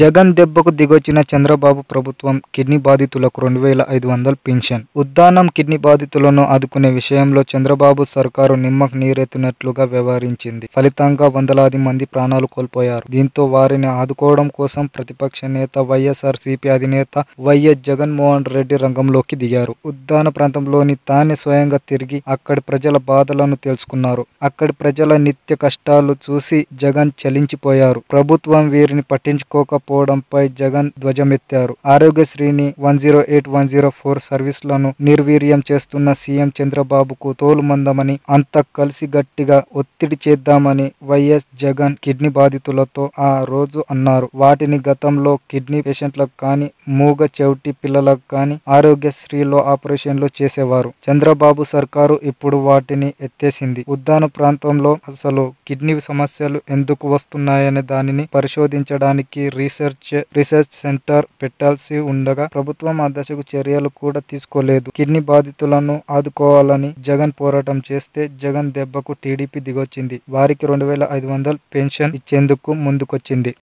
జగన్ దెబ్బకు దిగొచ్చిన చంద్రబాబు ప్రభుత్వం కిడ్నీ బాధితులకు రెండు వేల ఐదు వందల పింఛన్ ఉద్దానం కిడ్నీ బాధితులను ఆదుకునే విషయంలో చంద్రబాబు సర్కారు నిమ్మక్ నీరెత్తినట్లుగా వ్యవహరించింది ఫలితంగా వందలాది మంది ప్రాణాలు కోల్పోయారు దీంతో వారిని ఆదుకోవడం కోసం ప్రతిపక్ష నేత వైఎస్ఆర్ సిపి అధినేత వైఎస్ జగన్మోహన్ రెడ్డి రంగంలోకి దిగారు ఉద్దాన ప్రాంతంలోని తానే స్వయంగా తిరిగి అక్కడి ప్రజల బాధలను తెలుసుకున్నారు అక్కడి ప్రజల నిత్య కష్టాలు చూసి జగన్ చలించిపోయారు ప్రభుత్వం వీరిని పట్టించుకోక ఇవ్వకపోవడంపై జగన్ ధ్వజమెత్తారు ఆరోగ్యశ్రీని one zero eight one zero four సర్వీస్లను నిర్వీర్యం చేస్తున్న సీఎం చంద్రబాబుకు తోలుమందమని అంత కలిసి గట్టిగా ఒత్తిడి చేద్దామని వైఎస్ జగన్ కిడ్నీ బాధితులతో ఆ రోజు అన్నారు వాటిని గతంలో కిడ్నీ పేషెంట్లకు కానీ మూగ చెవిటి పిల్లలకు కానీ ఆరోగ్యశ్రీలో ఆపరేషన్లు చేసేవారు చంద్రబాబు సర్కారు ఇప్పుడు వాటిని ఎత్తేసింది ఉద్దాన ప్రాంతంలో అసలు కిడ్నీ సమస్యలు ఎందుకు వస్తున్నాయనే దానిని పరిశోధించడానికి రీసెర్చ్ రీసెర్చ్ సెంటర్ పెట్టాల్సి ఉండగా ప్రభుత్వం ఆ దశకు చర్యలు కూడా తీసుకోలేదు కిడ్నీ బాధితులను ఆదుకోవాలని జగన్ పోరాటం చేస్తే జగన్ దెబ్బకు టీడీపీ దిగొచ్చింది వారికి రెండు వేల ఐదు పెన్షన్ ఇచ్చేందుకు ముందుకొచ్చింది